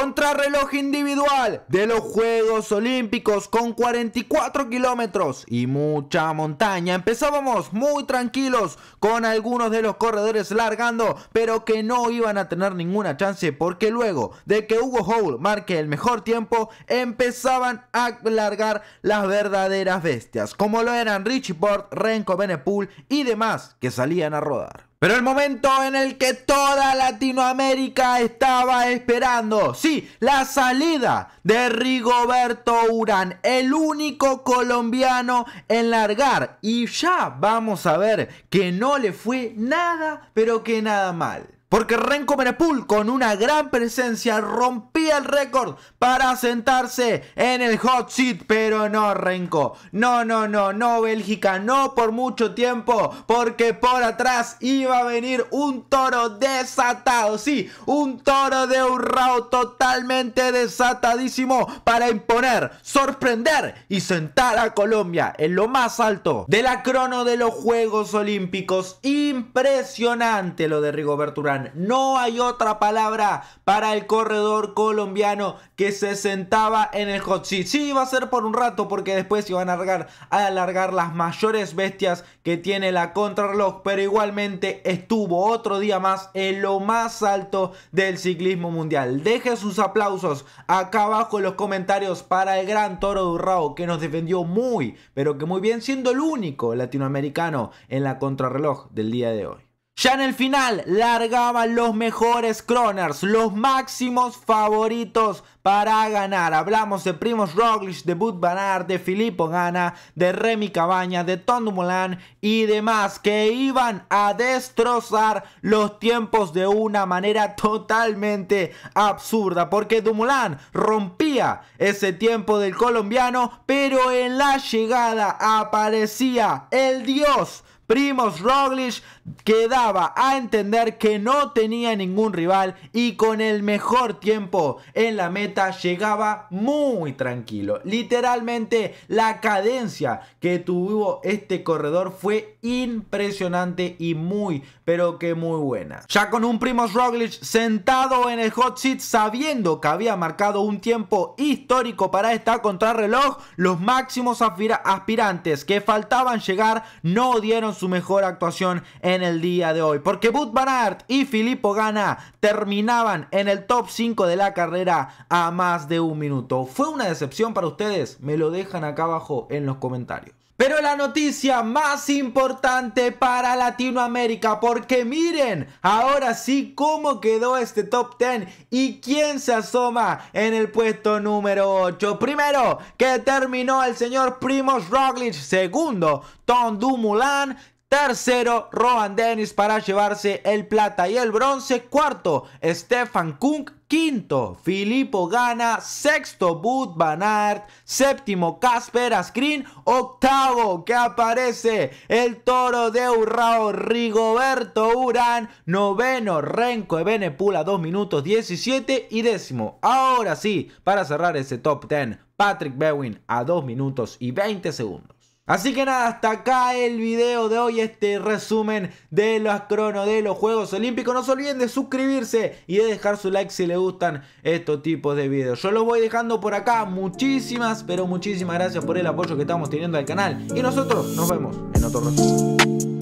Contrarreloj individual de los Juegos Olímpicos con 44 kilómetros y mucha montaña. Empezábamos muy tranquilos con algunos de los corredores largando, pero que no iban a tener ninguna chance porque luego de que Hugo Howell marque el mejor tiempo, empezaban a largar las verdaderas bestias, como lo eran Richie Porte, Renko Benepool y demás que salían a rodar. Pero el momento en el que toda Latinoamérica estaba esperando, sí, la salida de Rigoberto Urán, el único colombiano en largar. Y ya vamos a ver que no le fue nada, pero que nada mal. Porque Renko Menepul con una gran presencia rompía el récord para sentarse en el hot seat. Pero no, Renko. No, no, no, no, Bélgica. No por mucho tiempo. Porque por atrás iba a venir un toro desatado. Sí, un toro de Urrao totalmente desatadísimo para imponer, sorprender y sentar a Colombia en lo más alto de la crono de los Juegos Olímpicos. Impresionante lo de Rigoberto Urán. No hay otra palabra para el corredor colombiano que se sentaba en el hot seat. Sí, iba a ser por un rato porque después iban a alargar, a alargar las mayores bestias que tiene la contrarreloj, pero igualmente estuvo otro día más en lo más alto del ciclismo mundial. Deje sus aplausos acá abajo en los comentarios para el gran Toro Durrao que nos defendió muy, pero que muy bien siendo el único latinoamericano en la contrarreloj del día de hoy. Ya en el final largaban los mejores croners, los máximos favoritos para ganar. Hablamos de Primos Roglic, de Bud Banar, de Filippo Gana, de Remy Cabaña, de Tom Dumoulin y demás que iban a destrozar los tiempos de una manera totalmente absurda porque Dumoulin rompía ese tiempo del colombiano pero en la llegada aparecía el dios Primoz Roglic quedaba a entender que no tenía ningún rival y con el mejor tiempo en la meta llegaba muy tranquilo. Literalmente la cadencia que tuvo este corredor fue impresionante y muy, pero que muy buena. Ya con un primos Roglic sentado en el hot seat sabiendo que había marcado un tiempo histórico para esta contrarreloj, los máximos aspirantes que faltaban llegar no dieron su mejor actuación en el día de hoy. Porque Bud Van y Filippo Gana terminaban en el top 5 de la carrera a más de un minuto. ¿Fue una decepción para ustedes? Me lo dejan acá abajo en los comentarios. Pero la noticia más importante para Latinoamérica, porque miren, ahora sí cómo quedó este top 10 y quién se asoma en el puesto número 8. Primero, que terminó el señor primos Roglic. Segundo, Tom Dumoulin. Tercero, Rohan Dennis para llevarse el plata y el bronce. Cuarto, Stefan Kunk. Quinto, Filippo Gana. Sexto, Bud Banart. Séptimo, Casper Ascreen. Octavo, que aparece el toro de Urrao, Rigoberto Urán. Noveno, Renko a 2 minutos 17. Y décimo, ahora sí, para cerrar ese top 10, Patrick Bewin a 2 minutos y 20 segundos. Así que nada, hasta acá el video de hoy, este resumen de los cronos de los Juegos Olímpicos. No se olviden de suscribirse y de dejar su like si les gustan estos tipos de videos. Yo los voy dejando por acá. Muchísimas, pero muchísimas gracias por el apoyo que estamos teniendo al canal. Y nosotros nos vemos en otro resumen.